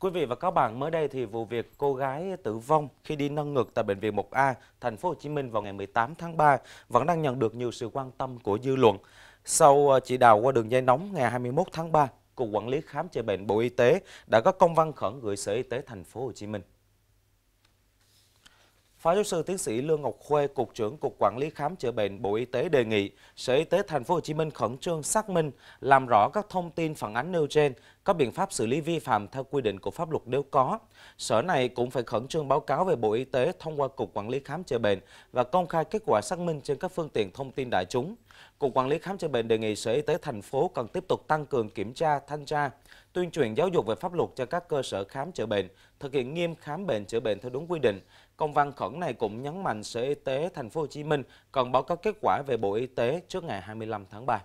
Thưa quý vị và các bạn, mới đây thì vụ việc cô gái tử vong khi đi nâng ngực tại bệnh viện 1A, thành phố Hồ Chí Minh vào ngày 18 tháng 3 vẫn đang nhận được nhiều sự quan tâm của dư luận. Sau ờ, chỉ đạo qua đường dây nóng ngày 21 tháng 3, Cục Quản lý Khám chữa bệnh Bộ Y tế đã có công văn khẩn gửi Sở Y tế thành phố Hồ Chí Minh. Phó giáo sư tiến sĩ Lương Ngọc Khuê, cục trưởng cục quản lý khám chữa bệnh Bộ Y tế đề nghị Sở Y tế thành phố Hồ Chí Minh khẩn trương xác minh, làm rõ các thông tin phản ánh nêu trên có biện pháp xử lý vi phạm theo quy định của pháp luật nếu có. Sở này cũng phải khẩn trương báo cáo về Bộ Y tế thông qua Cục Quản lý Khám chữa bệnh và công khai kết quả xác minh trên các phương tiện thông tin đại chúng. Cục Quản lý Khám chữa bệnh đề nghị Sở Y tế thành phố cần tiếp tục tăng cường kiểm tra, thanh tra, tuyên truyền giáo dục về pháp luật cho các cơ sở khám chữa bệnh, thực hiện nghiêm khám bệnh chữa bệnh theo đúng quy định. Công văn khẩn này cũng nhấn mạnh Sở Y tế thành phố Hồ Chí Minh cần báo cáo kết quả về Bộ Y tế trước ngày 25 tháng 3.